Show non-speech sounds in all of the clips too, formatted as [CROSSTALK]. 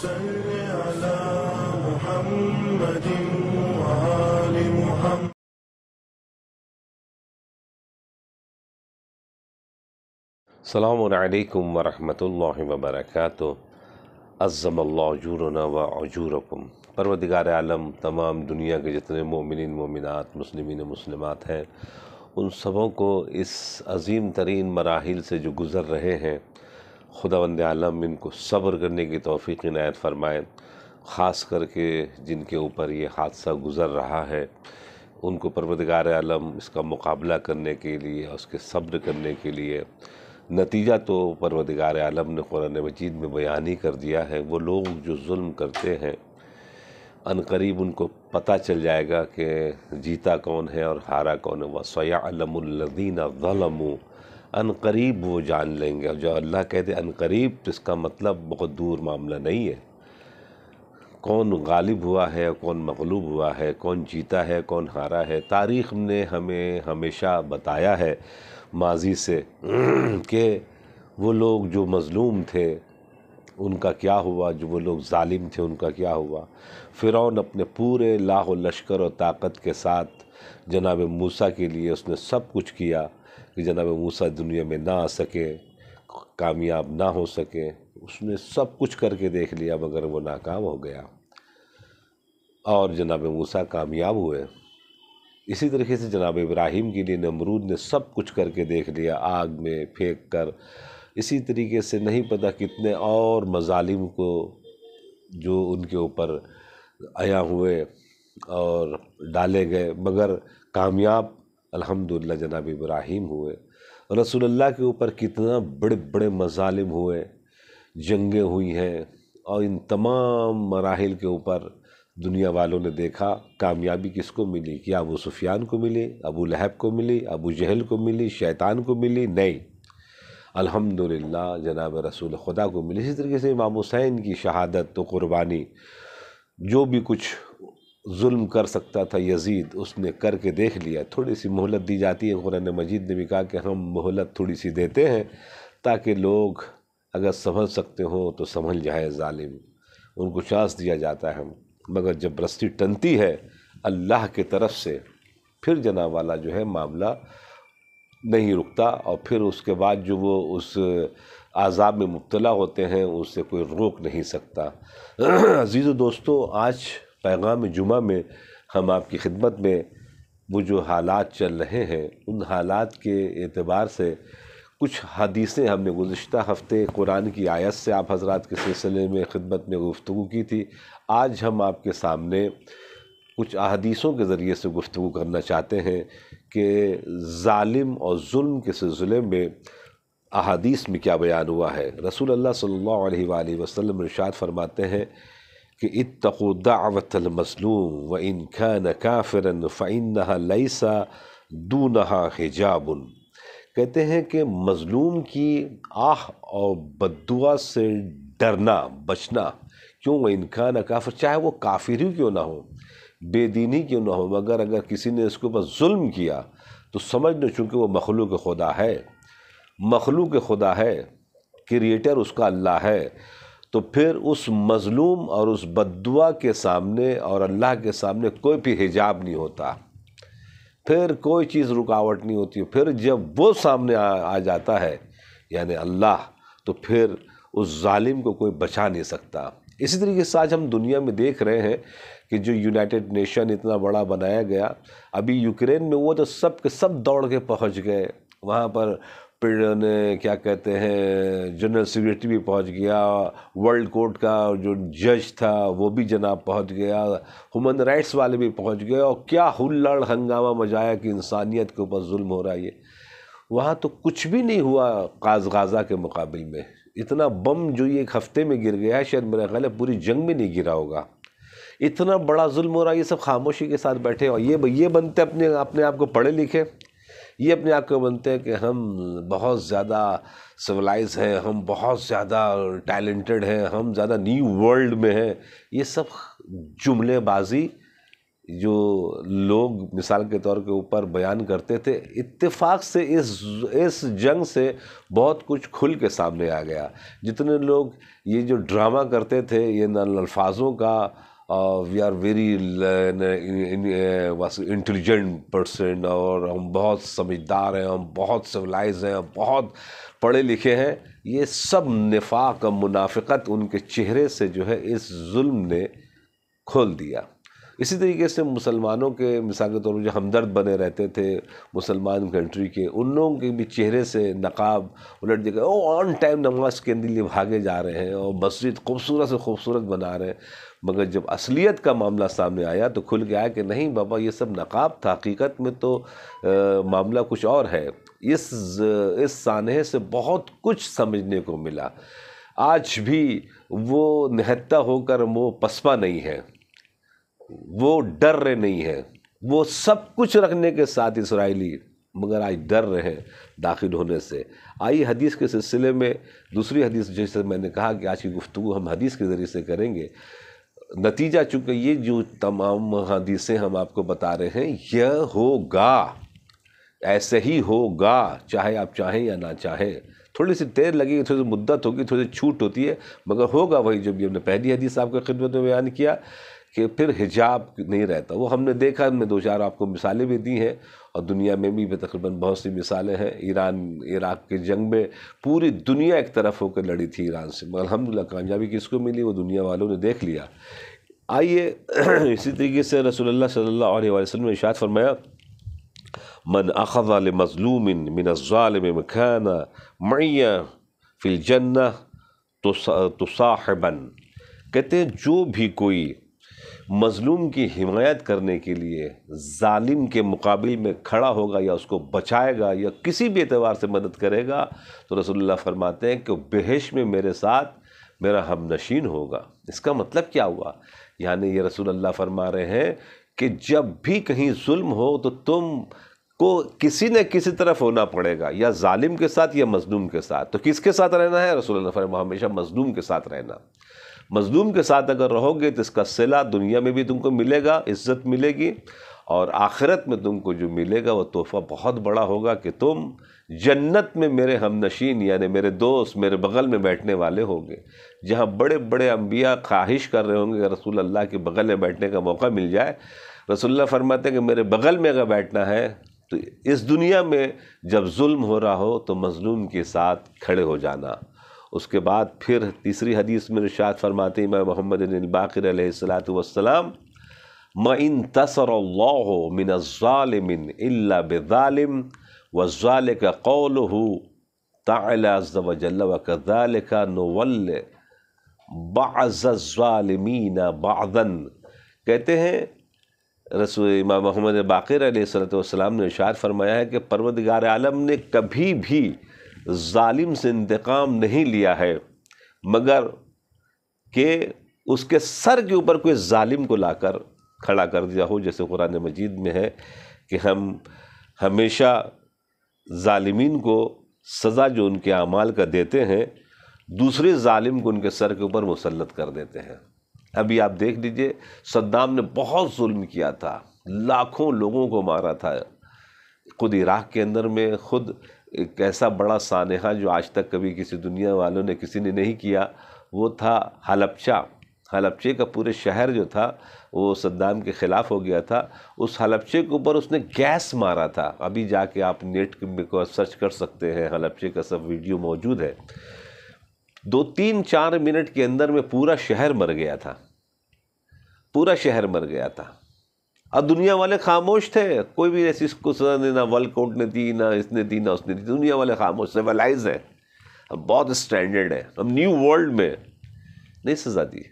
सलामकुम वरहमल वबरक अज़मल्लाजूरन व अजूरकम परवदिगार आलम तमाम दुनिया के जितने मोमिन मोमिनत मुसलिम मुसलमात हैं उन सबों को इस अजीम तरीन मराहल से जो गुज़र रहे हैं खुदा वंद आलम इनको सब्र करने की तोफ़ी इनायत फरमाएँ ख़ास करके जिनके ऊपर ये हादसा गुज़र रहा है उनको परवदगार आलम इसका मुकाबला करने के लिए और उसके सब्र करने के लिए नतीजा तो परवदगार आलम ने कुरान मजीद में बयान ही कर दिया है वो लोग जो जुल्म करते हैं अनकरीब उनको पता चल जाएगा कि जीता कौन है और हारा कौन है वह सयालमदीन अनकरीब वो जान लेंगे और जो अल्लाह कहते अनकरीब तो इसका मतलब बहुत दूर मामला नहीं है कौन गालिब हुआ है कौन मक़लूब हुआ है कौन जीता है कौन हारा है तारीख़ ने हमें हमेशा बताया है माजी से [CLEARS THROAT] कि वो लोग जो मज़लूम थे उनका क्या हुआ जो वो लोग ालिम थे उनका क्या हुआ फ़िरौन अपने पूरे लाह लश्कर और ताकत के साथ जनाब मूसा के लिए उसने सब कुछ किया कि जनाब मूसा दुनिया में ना आ सके कामयाब ना हो सके उसने सब कुछ करके देख लिया मगर वो नाकाम हो गया और जनाब मूसा कामयाब हुए इसी तरीके से जनाब इब्राहिम के लिए नमरूद ने सब कुछ करके देख लिया आग में फेंक कर इसी तरीके से नहीं पता कितने और मजालिम को जो उनके ऊपर आया हुए और डाले गए मगर कामयाब अल्हम्दुलिल्लाह जनाब इब्राहिम हुए रसूलुल्लाह के ऊपर कितना बड़े बड़े मजालिम हुए जंगें हुई हैं और इन तमाम मराहल के ऊपर दुनिया वालों ने देखा कामयाबी किसको मिली कि अबू सुफियान को मिली अबू लहब को मिली अबू जहल को मिली शैतान को मिली नहीं अल्हम्दुलिल्लाह जनाब रसूल खुदा को मिली इसी तरीके से इमाम हुसैन की शहादत तो कुर्बानी जो भी कुछ जुल्म कर सकता था यजीद उसने करके देख लिया थोड़ी सी मोहलत दी जाती है कुरान मजीद ने भी कहा कि हम मोहलत थोड़ी सी देते हैं ताकि लोग अगर समझ सकते हों तो समझ जाए ालिम उनको चांस दिया जाता है मगर जब रस्सी टनती है अल्लाह की तरफ से फिर जना वाला जो है मामला नहीं रुकता और फिर उसके बाद जो वो उस आज़ाब में मुबला होते हैं उससे कोई रोक नहीं सकता [CLEARS THROAT] अजीज़ दोस्तों आज पैगाम जुमा में हम आपकी खिदमत में वो जो हालात चल रहे हैं उन हालात के एतबार से कुछ हदीसें हमने गुज्त हफ़्ते कुरान की आयत से आप हजरात के सिलसिले में खिदमत में गुफ्तु की थी आज हम आपके सामने कुछ अहदीसों के ज़रिए से गुफ्तु करना चाहते हैं कि ालिम और जुल्म के सिलसिले में अदीस में क्या बयान हुआ है रसूल अल्लाह सल्लल्लाहु अलैहि वसल्लम रिशात फरमाते हैं कि इतको मज़लूम व इनका न काफिर फ़ैन लईसा दूनहा हिजाबन कहते हैं कि मज़लूम की आह और बदुआ से डरना बचना क्यों वह इनका न काफिर चाहे वो काफिर ही क्यों ना हो बेदीनी क्यों ना हो मगर अगर किसी ने इसके ऊपर जुल्म किया तो समझ लो चूँकि वो मखलूक खुदा है मखलूक खुदा है क्रिएटर उसका अल्लाह है तो फिर उस मज़लूम और उस बदुआ के सामने और अल्लाह के सामने कोई भी हिजाब नहीं होता फिर कोई चीज़ रुकावट नहीं होती फिर जब वो सामने आ, आ जाता है यानी अल्लाह तो फिर उस ालिम को कोई बचा नहीं सकता इसी तरीके से आज हम दुनिया में देख रहे हैं कि जो यूनाइटेड नेशन इतना बड़ा बनाया गया अभी यूक्रेन में वो तो सब के सब दौड़ के पहुंच गए वहाँ पर फिर उन्हें क्या कहते हैं जनरल सेक्रेटरी भी पहुंच गया वर्ल्ड कोर्ट का जो जज था वो भी जनाब पहुंच गया ह्यूमन राइट्स वाले भी पहुंच गए और क्या हुल्लड़ हंगामा मचाया कि इंसानियत के ऊपर जुल्म हो रहा है ये वहाँ तो कुछ भी नहीं हुआ काज गाज़ा के मुकाबले में इतना बम जो ये एक हफ्ते में गिर गया है शायद मेरा ख्याल है पूरी जंग में नहीं गिरा होगा इतना बड़ा जुल्म हो रहा है ये सब खामोशी के साथ बैठे और ये ये बनते अपने अपने आप को पढ़े लिखे ये अपने आप को बनते हैं कि हम बहुत ज़्यादा सिविलाइज हैं हम बहुत ज़्यादा टैलेंटेड हैं हम ज़्यादा न्यू वर्ल्ड में हैं ये सब जुमलेबाजी जो लोग मिसाल के तौर के ऊपर बयान करते थे इत्तेफाक से इस इस जंग से बहुत कुछ खुल के सामने आ गया जितने लोग ये जो ड्रामा करते थे ये न अल्फाजों का we are very intelligent person और हम बहुत समझदार हैं हम बहुत सिविलाइज हैं हम बहुत पढ़े लिखे हैं ये सब नफाक और मुनाफिकत उनके चेहरे से जो है इस जुल्म ने खोल दिया इसी तरीके से मुसलमानों के मिसाल के तौर पर जो हमदर्द बने रहते थे मुसलमान कंट्री के उन लोगों के भी चेहरे से नकाब उलट गए ओ ऑन टाइम नमाज के लिए भागे जा रहे हैं और मस्जिद खूबसूरत से खूबसूरत बना रहे हैं मगर जब असलियत का मामला सामने आया तो खुल गया कि नहीं बाबा ये सब नकाब था हकीकत में तो आ, मामला कुछ और है इस इस सानहे से बहुत कुछ समझने को मिला आज भी वो निहत्ता होकर वो पसपा नहीं है वो डर रहे नहीं हैं वो सब कुछ रखने के साथ इसराइली मगर आज डर रहे हैं दाखिल होने से आई हदीस के सिलसिले में दूसरी हदीस जैसे मैंने कहा कि आज की गुफ्तु हम हदीस के ज़रिए से करेंगे नतीजा चूँकि ये जो तमाम हदीसें हम आपको बता रहे हैं यह होगा ऐसे ही होगा चाहे आप चाहें या ना चाहें थोड़ी सी देर लगेगी थोड़ी सी मुद्दत होगी थोड़ी सी छूट होती है मगर होगा वही जो भी हमने पहली हदीस आपके खिदमत में बयान किया कि फिर हिजाब नहीं रहता वो हमने देखा हमने दो चार आपको मिसालें भी दी हैं और दुनिया में भी तकरीबन बहुत सी मिसालें हैं ईरान इराक के जंग में पूरी दुनिया एक तरफ होकर लड़ी थी ईरान से मगर अलहमदिल्ला कामयाबी किसको मिली वो दुनिया वालों ने देख लिया आइए [CLEARS THROAT] इसी तरीके से रसोल्ला सल्ला वसलम ने इशात फरमाया मन अखल मजलूम मिनज़ालम मखाना मैया फिल जन्ना तो साहबन कहते हैं जो भी कोई मज़लूम की हिमायत करने के लिए ालिम के मुकाबले में खड़ा होगा या उसको बचाएगा या किसी भी एतवार से मदद करेगा तो रसोल्ला फरमाते हैं कि बहश में मेरे साथ मेरा हम नशीन होगा इसका मतलब क्या हुआ यानी ये रसोल्ला फरमा रहे हैं कि जब भी कहीं जुल्म हो तो तुम को किसी न किसी तरफ होना पड़ेगा या ालिम के साथ या मजलूम के साथ तो किसके साथ रहना है रसोल्ला फरमा हमेशा मजलूम के साथ रहना मज़लूम के साथ अगर रहोगे तो इसका सिला दुनिया में भी तुमको मिलेगा इज्जत मिलेगी और आखिरत में तुमको जो मिलेगा वह तोहफ़ा बहुत बड़ा होगा कि तुम जन्नत में मेरे हमनशीन यानि मेरे दोस्त मेरे बगल में बैठने वाले होंगे जहाँ बड़े बड़े अम्बिया ख्वाहिश कर रहे होंगे रसूल अल्लाह के बगल में बैठने का मौका मिल जाए रसुल्ला फरमाते हैं कि मेरे बगल में अगर बैठना है तो इस दुनिया में जब जुल्म हो रहा हो तो मज़लूम के साथ खड़े हो जाना उसके बाद फिर तीसरी हदीस में निशात फरमाते इमाम मोहम्मद बाकर सलाम मिन तसर मिन बालम बेालिम वज़ाल का कौल हो ताजल नोवल बाज़ालमीन बादन कहते हैं रसोई इमाम मोहम्मद बाकर सलाम ने इशार फरमाया है कि परवदगार आलम ने कभी भी ालिम से इंतकाम नहीं लिया है मगर कि उसके सर के ऊपर कोई ालिम को लाकर खड़ा कर दिया हो जैसे कुरान मजीद में है कि हम हमेशा ालिमीन को सज़ा जो उनके अमाल का देते हैं दूसरे ालिम को उनके सर के ऊपर मुसलत कर देते हैं अभी आप देख लीजिए सद्दाम ने बहुत जुल्म किया था लाखों लोगों को मारा था खुद इराक़ के अंदर में खुद एक ऐसा बड़ा सानहा जो आज तक कभी किसी दुनिया वालों ने किसी ने नहीं किया वो था हलपचा हलपचे का पूरे शहर जो था वो सद्दाम के ख़िलाफ़ हो गया था उस हलपचे के ऊपर उसने गैस मारा था अभी जाके आप नेट को सर्च कर सकते हैं हलपचे का सब वीडियो मौजूद है दो तीन चार मिनट के अंदर में पूरा शहर मर गया था पूरा शहर मर गया था अब दुनिया वाले खामोश थे कोई भी ऐसी इसको सजा नहीं ना वर्ल्ड कोर्ट ने दी ना इसने दी ना उसने दी दुनिया वाले खामोश सिविलाइज हैं हम बहुत स्टैंडर्ड हैं हम न्यू वर्ल्ड में नहीं सज़ा दी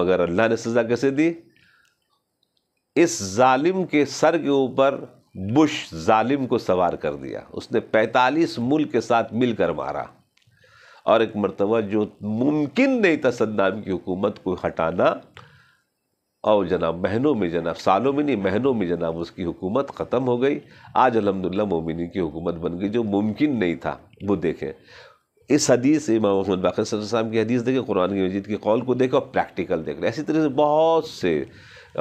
मगर अल्लाह ने सज़ा कैसे दी इस जालिम के सर के ऊपर बुश जालिम को सवार कर दिया उसने 45 मुल्क के साथ मिलकर मारा और एक मरतबा जो मुमकिन नहीं था सद्दाम की हुकूमत को हटाना और जनाब महीनों में जनाब सालों में नहीं महीनों में जनाब उसकी हुकूमत ख़त्म हो गई आज अलहमदिल्ला मोमिनी की हुकूमत बन गई जो मुमकिन नहीं था वो देखें इस हदीस इमाम मोहम्मद बाक़र साहब की हदीस देखें कुरान की मजीद के कौल को देखें और प्रैक्टिकल देख लें इसी तरह से बहुत से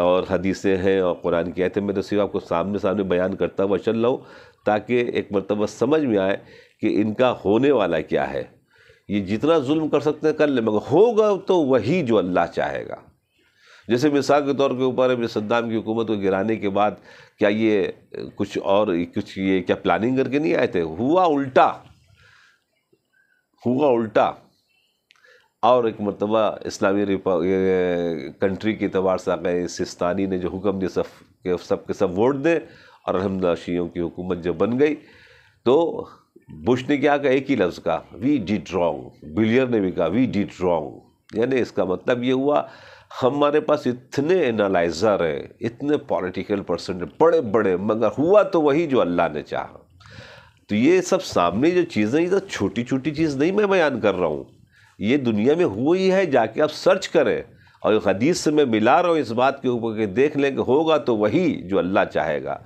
और हदीसें हैं और कुरान की आयतें मैं तो सिर्फ आपको सामने सामने बयान करता हुआ चल रहा हूँ ताकि एक मरतबा समझ में आए कि इनका होने वाला क्या है ये जितना जुल्म कर सकते हैं कर ले मगर होगा तो वही जो अल्लाह चाहेगा जैसे मिसाल के तौर के ऊपर अभी सद्दाम की हुकूमत को गिराने के बाद क्या ये कुछ और कुछ ये क्या प्लानिंग करके नहीं आए थे हुआ उल्टा हुआ उल्टा और एक मरतबा इस्लामी कंट्री के अतबार से सिस्तानी ने जो हुक्म दिया सब के सब के सब वोट दें और अलहमदिल्ला शीयों की हुकूमत जब बन गई तो बुश ने क्या कहा एक ही लफ्ज़ का वी डिड रॉन्ग बिलियर ने भी कहा वी डिड रॉन्ग यानी इसका मतलब ये हुआ हमारे पास इतने एनालाइज़र हैं इतने पॉलिटिकल पर्सन बड़े बड़े मगर हुआ तो वही जो अल्लाह ने चाहा तो ये सब सामने जो चीज़ें ये सब छोटी छोटी चीज़ नहीं मैं बयान कर रहा हूँ ये दुनिया में हुई है जाके आप सर्च करें और हदीस से मैं मिला रहा हूँ इस बात के ऊपर कि देख लें कि होगा तो वही जो अल्लाह चाहेगा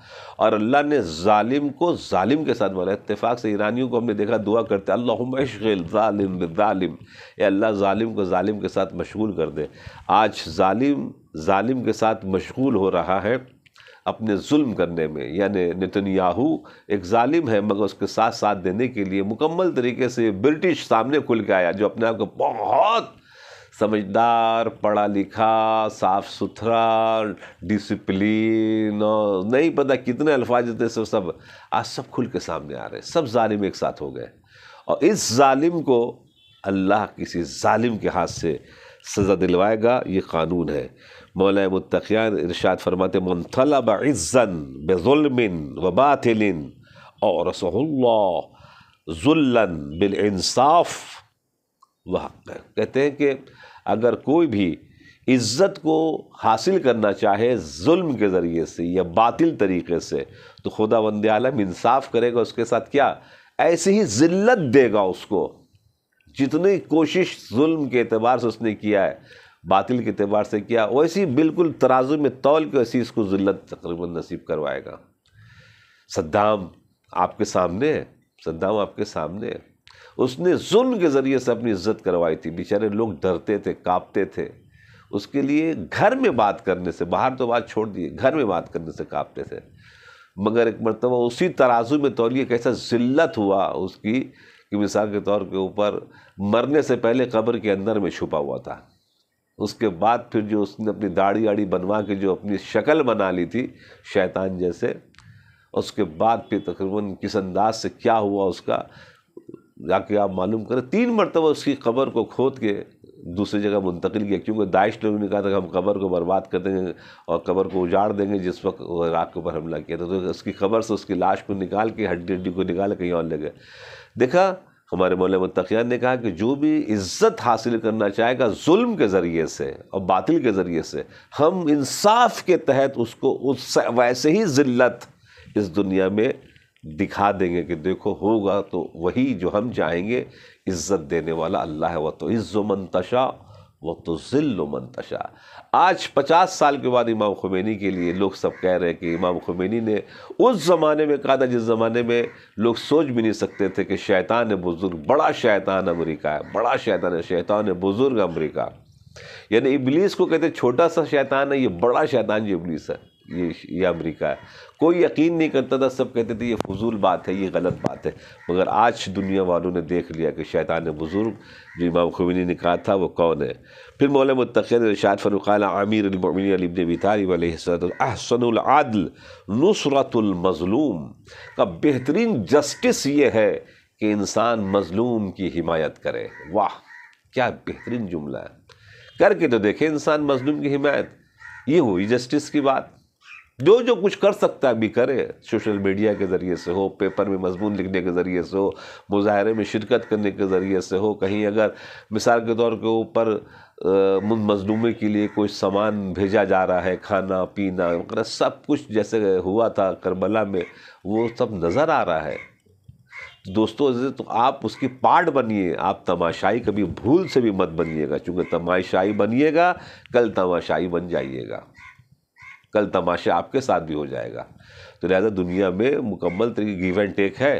और अल्लाह ने ालिम को ालिम के साथ बोला इतफ़ाक़ से ईरानियों को हमने देखा दुआ करते अल्लाशलिम अल्लाह ालिम को ालिम के साथ मशगूल कर दे आज ालिम ालिम के साथ मशगूल हो रहा है अपने जुल्म करने में यानि नितिन याहू एक ालिम है मगर उसके साथ साथ देने के लिए मुकम्मल तरीके से ब्रिटिश सामने खुल के आया जो अपने आप को बहुत समझदार पढ़ा लिखा साफ सुथरा डिसिप्लिन और नहीं पता कितने अल्फाज थे सब सब आज सब खुल के सामने आ रहे हैं सब ालिम एक साथ हो गए और इस ालिम को अल्लाह किसी ालिम के हाथ से सज़ा दिलवाएगा ये कानून है मौल मुतकियान इरशाद फरमाते मनतलब इज़्ज़न बेजुलमिन वबातिलिन और रसोल्ला जुल्लन बिलसाफ़ वह कहते हैं कि अगर कोई भी इज़्ज़त को हासिल करना चाहे जुल्म के ज़रिए से या बातिल तरीके से तो खुदा वंद आलम इंसाफ करेगा उसके साथ क्या ऐसे ही ज़िल्लत देगा उसको जितनी कोशिश जुल्म के अतबार से उसने किया है बातिल के अतबार से किया वैसी बिल्कुल तराजु में तौल के वैसी इसको ज़िल्लत तकरीबन नसीब करवाएगा सद्दाम आपके सामने सद्दाम आपके सामने है उसने जुल्म के ज़रिए से अपनी इज्जत करवाई थी बेचारे लोग डरते थे कांपते थे उसके लिए घर में बात करने से बाहर तो बात छोड़ दिए घर में बात करने से कांपते थे मगर एक मरतबा उसी तराजू में तोलिए कैसा जिल्लत हुआ उसकी कि मिसाल के तौर के ऊपर मरने से पहले कब्र के अंदर में छुपा हुआ था उसके बाद फिर जो उसने अपनी दाढ़ी आड़ी बनवा के जो अपनी शक्ल बना ली थी शैतान जैसे उसके बाद फिर तकरीबन किस अंदाज से क्या हुआ उसका जाके आप मालूम करें तीन मरतबा उसकी कबर को खोद के दूसरी जगह मुंतकिल किया क्योंकि दाइश लोगों ने कहा था कि हम कबर को बर्बाद कर देंगे और कबर को उजाड़ देंगे जिस वक्त इराक के ऊपर हमला किया था तो उसकी खबर से उसकी लाश को निकाल के हड्डी हड्डी को निकाल कहीं और ले गए देखा हमारे मौल मुतकियान ने कहा कि जो भी इज़्ज़त हासिल करना चाहेगा जुल्म के ज़रिए से और बातिल के ज़रिए से हम इंसाफ के तहत उसको उस वैसे ही ज़िल्लत इस दुनिया में दिखा देंगे कि देखो होगा तो वही जो हम जाएंगे इज़्ज़त देने वाला अल्लाह है वह तो इज़्ज़ो मंतशा वह तो ज़िल्ल मंतशा आज पचास साल के बाद इमाम खुमैनी के लिए लोग सब कह रहे हैं कि इमाम खुमैनी ने उस ज़माने में कहा था जिस ज़माने में लोग सोच भी नहीं सकते थे कि शैतान बुज़ुर्ग बड़ा शैतान अमरीका है बड़ा शैतान है शैतान बुज़ुर्ग अमरीका यानी इबलीस को कहते छोटा सा शैतान है ये बड़ा शैतान जो इबलीस है ये ये अमेरिका है कोई यकीन नहीं करता था सब कहते थे ये फजूल बात है ये गलत बात है मगर आज दुनिया वालों ने देख लिया कि शैतान बुज़ुर्ग जो इमाम खमिनी ने कहा था वो कौन है फिर मौल मतक़र इरशाद फ़रुक़ान आमिर अलीमिन अलीबन नुसरतमज़लूम का बेहतरीन जस्टिस ये है कि इंसान मज़लूम की हिमायत करे वाह क्या बेहतरीन जुमला है करके तो देखे इंसान मज़लूम की हिमायत ये हुई जस्टिस की बात जो जो कुछ कर सकता है भी करे सोशल मीडिया के ज़रिए से हो पेपर में मजमून लिखने के ज़रिए से हो मुजाहरे में शिरकत करने के ज़रिए से हो कहीं अगर मिसाल के तौर के ऊपर मजलूमे के लिए कोई सामान भेजा जा रहा है खाना पीना वगैरह सब कुछ जैसे हुआ था करबला में वो सब नज़र आ रहा है दोस्तों तो आप उसकी पार्ट बनिए आप तमाशाई कभी भूल से भी मत बनिएगा चूँकि तमाशाई बनिएगा कल तमाशाई बन जाइएगा कल तमाशा आपके साथ भी हो जाएगा तो लिहाजा दुनिया में मुकम्मल तरीके गिव एंड टेक है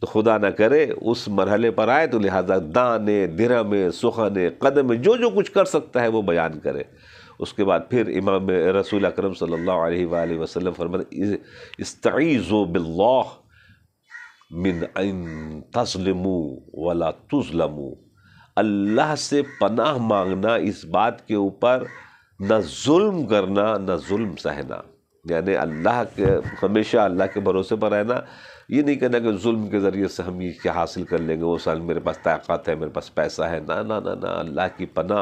तो खुदा ना करे उस मरहले पर आए तो लिहाजा दाने दिरम सुखन कदम जो जो कुछ कर सकता है वो बयान करे उसके बाद फिर इमाम रसूल अक्रम सल्हसम फरमा वसल्लम फरमान मिन तस्लमु वाला तुजलमु अल्लाह से पनाह मांगना इस बात के ऊपर न जुल्म करना न जुल्म सहना यानी अल्लाह के हमेशा अल्लाह के भरोसे पर रहना ये नहीं कहना कि जुल्म के ज़रिए से हम ये क्या हासिल कर लेंगे वो साल मेरे पास ताकत है मेरे पास पैसा है ना ना ना ना अल्लाह की पना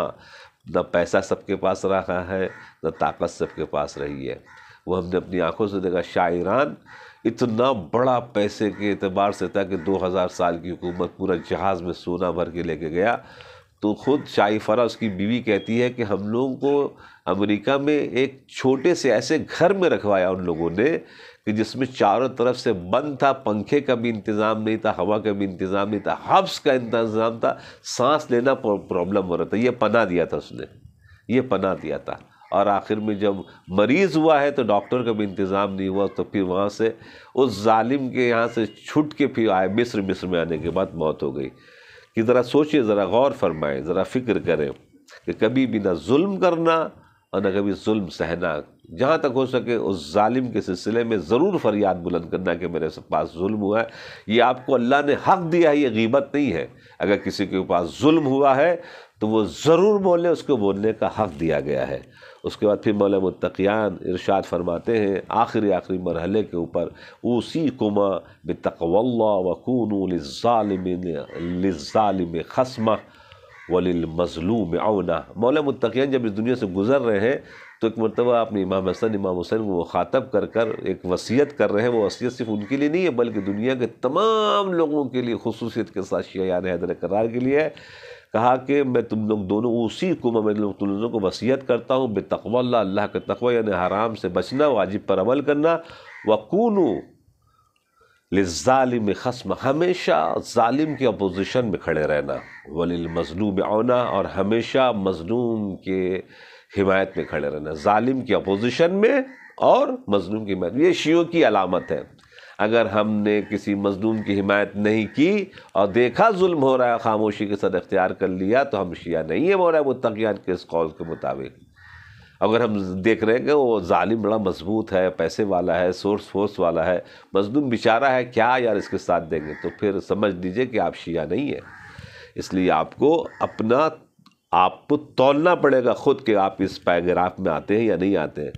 ना पैसा सबके पास रहा है ना ताकत सबके पास रही है वो हमने अपनी आंखों से देखा शायरान इतना बड़ा पैसे के अतबार से था कि हज़ार साल की हुकूमत पूरा जहाज़ में सोना भर के लेके गया तो ख़ुद शाइफरा उसकी बीवी कहती है कि हम लोगों को अमेरिका में एक छोटे से ऐसे घर में रखवाया उन लोगों ने कि जिसमें चारों तरफ से बंद था पंखे का भी इंतज़ाम नहीं था हवा का भी इंतज़ाम नहीं था हब्स का इंतज़ाम था सांस लेना प्रॉब्लम हो रहा था ये पना दिया था उसने ये पना दिया था और आखिर में जब मरीज़ हुआ है तो डॉक्टर का भी इंतज़ाम नहीं हुआ तो फिर वहाँ से उस जालिम के यहाँ से छुट के फिर आए मिस्र मिस्र में आने के बाद मौत हो गई कि ज़रा सोचिए ज़रा गौर फरमाएँ ज़रा फ़िक्र करें कि कभी भी ना जुल्म करना और ना कभी जुल्म सहना जहाँ तक हो सके उस जालिम के सिलसिले में ज़रूर फरियाद बुलंद करना कि मेरे पास जुल्म हुआ है ये आपको अल्लाह ने हक दिया है ये गीबत नहीं है अगर किसी के पास जुल्म हुआ है तो वो ज़रूर बोले उसको बोलने का हक दिया गया है उसके बाद फिर मौल मुतकियान इरशाद फरमाते हैं आखिरी आखिरी मरहले के ऊपर उसी कुमा बतकवल्ला वकून लिज़ालिम खसम वलिल मजलूम अवना मौल मुतकियान जब इस दुनिया से गुजर रहे हैं तो एक मरतबा अपने इमाम हसन इमाम हुसैन को मुखातब कर कर एक वसीयत कर रहे हैं वो वसीयत सिर्फ उनके लिए नहीं है बल्कि दुनिया के तमाम लोगों के लिए खसूसियत के साथ शियान हैदर करार के लिए है कहा कि मैं तुम लोग दोनों उसी को मैं लोग तुम लोगों को वसीयत करता हूँ बेतकवा अल्लाह के तकवा यानी हराम से बचना वाजिब पर अमल करना वकून लिजालिम खसम हमेशा ालिम के अपोजिशन में खड़े रहना वलिल मजलूम आना और हमेशा मजलूम के हिमायत में खड़े रहना ालिम की अपोजिशन में और मजलूम की हिमायत ये शीयों की अलामत है अगर हमने किसी मजलूम की हिमायत नहीं की और देखा जुल्म हो रहा है खामोशी के साथ अख्तियार कर लिया तो हम शिया नहीं है मौला मुतकियान के इस कौल के मुताबिक अगर हम देख रहे हैं कि वो ालिम बड़ा मजबूत है पैसे वाला है सोर्स फोर्स वाला है मजलूम बेचारा है क्या यार इसके साथ देंगे तो फिर समझ लीजिए कि आप शिया नहीं है इसलिए आपको अपना आपको तोलना पड़ेगा ख़ुद के आप इस पैराग्राफ में आते हैं या नहीं आते हैं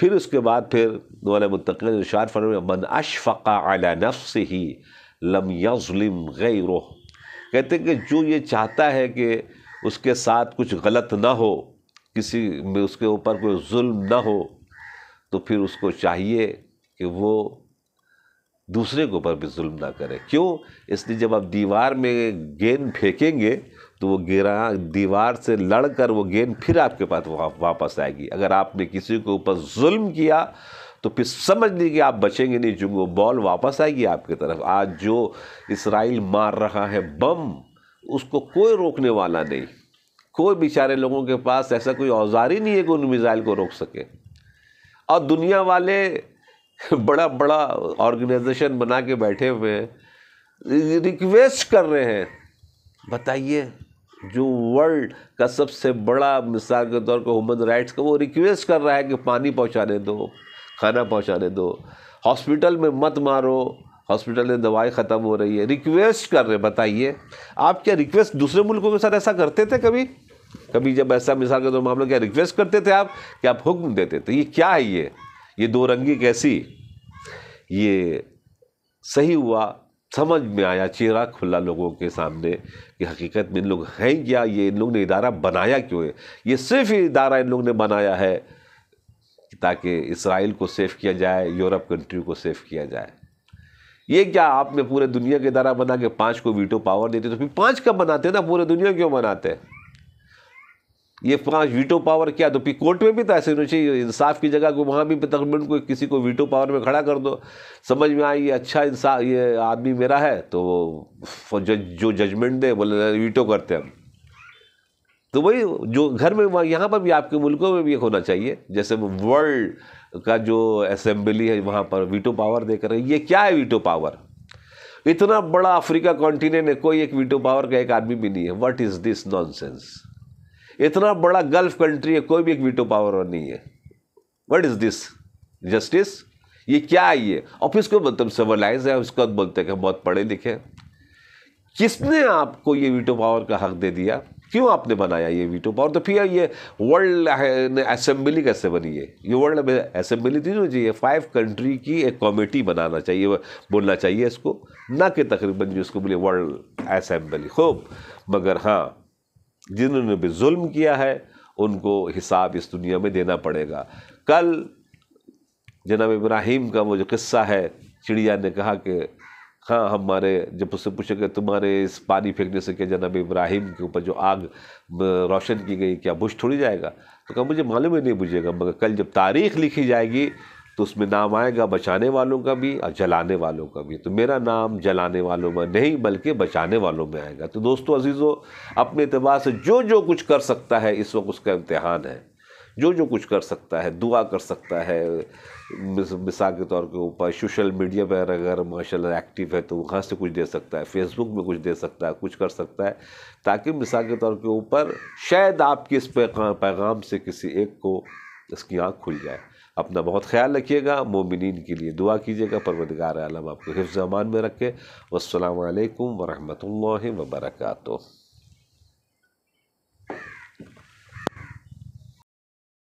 फिर उसके बाद फिर मौल मुतक़ फन मन अशफ़ा अला से ही लम गई रोह कहते कि जो ये चाहता है कि उसके साथ कुछ गलत ना हो किसी में उसके ऊपर कोई जुल्म ना हो तो फिर उसको चाहिए कि वो दूसरे के ऊपर भी जुल्म ना करे क्यों इसलिए जब आप दीवार में गेंद फेंकेंगे तो वो गिरा दीवार से लड़कर वो गेंद फिर आपके पास वापस आएगी अगर आपने किसी के ऊपर जुल्म किया तो फिर समझ लीजिए कि आप बचेंगे नहीं चूँकि वो बॉल वापस आएगी आपकी तरफ आज जो इसराइल मार रहा है बम उसको कोई रोकने वाला नहीं कोई बेचारे लोगों के पास ऐसा कोई औजार ही नहीं है कि उन मिज़ाइल को रोक सके और दुनिया वाले [LAUGHS] बड़ा बड़ा ऑर्गेनाइजेशन बना के बैठे हुए हैं रिक्वेस्ट कर रहे हैं बताइए जो वर्ल्ड का सबसे बड़ा मिसाल के तौर पर ह्यूमन राइट्स का वो रिक्वेस्ट कर रहा है कि पानी पहुंचाने दो खाना पहुंचाने दो हॉस्पिटल में मत मारो हॉस्पिटल में दवाई ख़त्म हो रही है रिक्वेस्ट कर रहे बताइए आप क्या रिक्वेस्ट दूसरे मुल्कों के साथ ऐसा करते थे कभी कभी जब ऐसा मिसाल के तौर पर हम लोग क्या रिक्वेस्ट करते थे आप कि आप हुक्म देते थे ये क्या है ये ये दो रंगी कैसी ये सही हुआ समझ में आया चेहरा खुला लोगों के सामने कि हकीकत में इन लोग हैं क्या ये इन लोग ने इदारा बनाया क्यों है ये सिर्फ इदारा इन लोग ने बनाया है ताकि इसराइल को सेफ़ किया जाए यूरोप कंट्री को सेफ़ किया जाए ये क्या आपने पूरे दुनिया का इदारा बना के पाँच को वीटो पावर देते तो फिर पाँच कब बनाते ना पूरे दुनिया क्यों बनाते हैं ये फ्रांस वीटो पावर क्या तो फिर कोर्ट में भी तो ऐसे होना चाहिए इंसाफ की जगह को वहाँ भी तकरीबन को किसी को वीटो पावर में खड़ा कर दो समझ में आई अच्छा इंसाफ ये आदमी मेरा है तो जज जो जजमेंट दे बोले वीटो करते हम तो वही जो घर में वहाँ यहाँ पर भी आपके मुल्कों में भी होना चाहिए जैसे वर्ल्ड का जो असेंबली है वहाँ पर वीटो पावर दे कर ये क्या है वीटो पावर इतना बड़ा अफ्रीका कॉन्टिनेंट है कोई एक वीटो पावर का एक आदमी भी नहीं है वट इज़ दिस नॉन इतना बड़ा गल्फ कंट्री है कोई भी एक वीटो पावर और नहीं है वट इज़ दिस जस्टिस ये क्या है ये और फिर इसको मतलब सिविलाइज है उसको बोलते हैं कि बहुत पढ़े लिखे किसने आपको ये वीटो पावर का हक दे दिया क्यों आपने बनाया ये वीटो पावर तो फिर ये वर्ल्ड असेंबली कैसे बनी है ये वर्ल्ड असेंबली थी जो चाहिए फाइव कंट्री की एक कमेटी बनाना चाहिए बोलना चाहिए इसको ना कि तकरीबन जो इसको बोले वर्ल्ड असेंबली खूब मगर हाँ जिन्होंने भी जुल्म किया है उनको हिसाब इस दुनिया में देना पड़ेगा कल जनाब इब्राहिम का वो जो किस्सा है चिड़िया ने कहा कि हाँ हमारे जब उससे पूछे कि तुम्हारे इस पानी फेंकने से क्या जनाब इब्राहिम के ऊपर जो आग रोशन की गई क्या बुझ थोड़ी जाएगा तो कहा मुझे मालूम ही नहीं बुझेगा मगर कल जब तारीख लिखी जाएगी तो उसमें नाम आएगा बचाने वालों का भी और जलाने वालों का भी तो मेरा नाम जलाने वालों में नहीं बल्कि बचाने वालों में आएगा तो दोस्तों अजीज़ों अपने अतबार से जो जो कुछ कर सकता है इस वक्त उसका इम्तहान है जो जो कुछ कर सकता है दुआ कर सकता है मिसाल के तौर के ऊपर सोशल मीडिया पर अगर माशा एक्टिव है तो वहाँ से कुछ दे सकता है फेसबुक में कुछ दे सकता है कुछ कर सकता है ताकि मिसाल के तौर के ऊपर शायद आपके इस पैगाम से किसी एक को इसकी आँख खुल जाए अपना बहुत ख्याल रखिएगा मोमिन के लिए दुआ कीजिएगा परवदगार आलम आपको हिफ्ज़ अमान में रखे वालकम वरहमल वबरकू